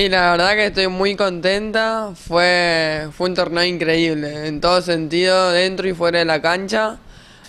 Y la verdad que estoy muy contenta, fue, fue un torneo increíble, en todo sentido, dentro y fuera de la cancha.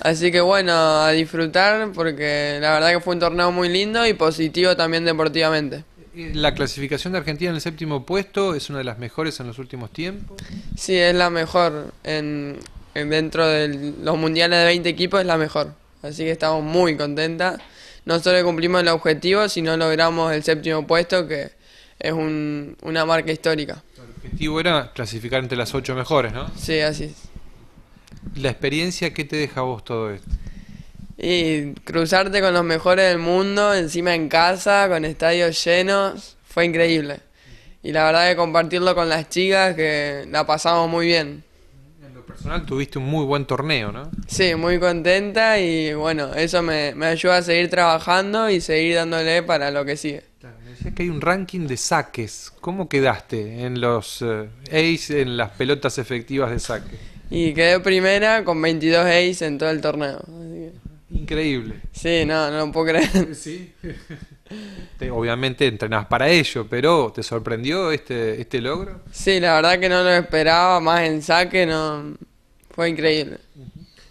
Así que bueno, a disfrutar porque la verdad que fue un torneo muy lindo y positivo también deportivamente. La clasificación de Argentina en el séptimo puesto es una de las mejores en los últimos tiempos. Sí, es la mejor. En, dentro de los mundiales de 20 equipos es la mejor. Así que estamos muy contentas. No solo cumplimos el objetivo, sino logramos el séptimo puesto que es un, una marca histórica. El objetivo era clasificar entre las ocho mejores, ¿no? Sí, así es. ¿La experiencia qué te deja a vos todo esto? Y cruzarte con los mejores del mundo, encima en casa, con estadios llenos, fue increíble. Y la verdad que compartirlo con las chicas, que la pasamos muy bien. En lo personal tuviste un muy buen torneo, ¿no? Sí, muy contenta y bueno, eso me, me ayuda a seguir trabajando y seguir dándole para lo que sigue que hay un ranking de saques. ¿Cómo quedaste en los eh, en las pelotas efectivas de saque? Y quedé primera con 22 ace en todo el torneo. Increíble. Sí, no, no lo puedo creer. Sí. obviamente entrenabas para ello, pero ¿te sorprendió este, este logro? Sí, la verdad que no lo esperaba, más en saque, no. Fue increíble.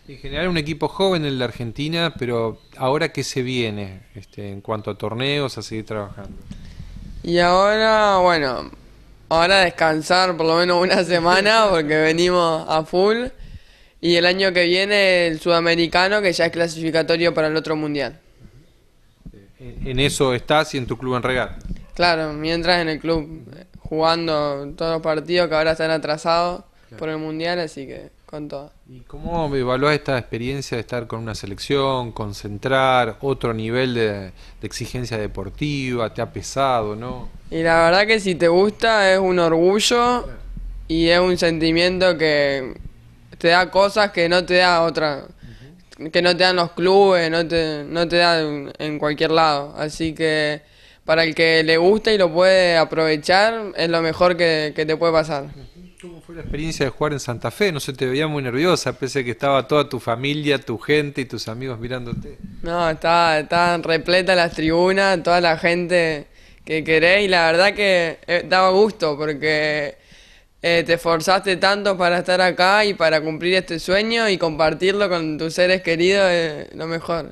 En general un equipo joven en la Argentina, pero ahora qué se viene este, en cuanto a torneos, a seguir trabajando. Y ahora, bueno, ahora descansar por lo menos una semana porque venimos a full. Y el año que viene el sudamericano, que ya es clasificatorio para el otro mundial. Eh, ¿En eso estás y en tu club en regar? Claro, mientras en el club, eh, jugando todos los partidos que ahora están atrasados por el mundial, así que con todo. ¿Y cómo evaluás esta experiencia de estar con una selección, concentrar, otro nivel de, exigencia deportiva? ¿Te ha pesado, no? Y la verdad que si te gusta es un orgullo y es un sentimiento que te da cosas que no te da otra que no te dan los clubes, no te, no dan en cualquier lado. Así que para el que le gusta y lo puede aprovechar, es lo mejor que te puede pasar fue la experiencia de jugar en Santa Fe? No se te veía muy nerviosa, pese que estaba toda tu familia, tu gente y tus amigos mirándote. No, estaban repletas repleta las tribunas, toda la gente que querés y la verdad que eh, daba gusto porque eh, te esforzaste tanto para estar acá y para cumplir este sueño y compartirlo con tus seres queridos, lo mejor.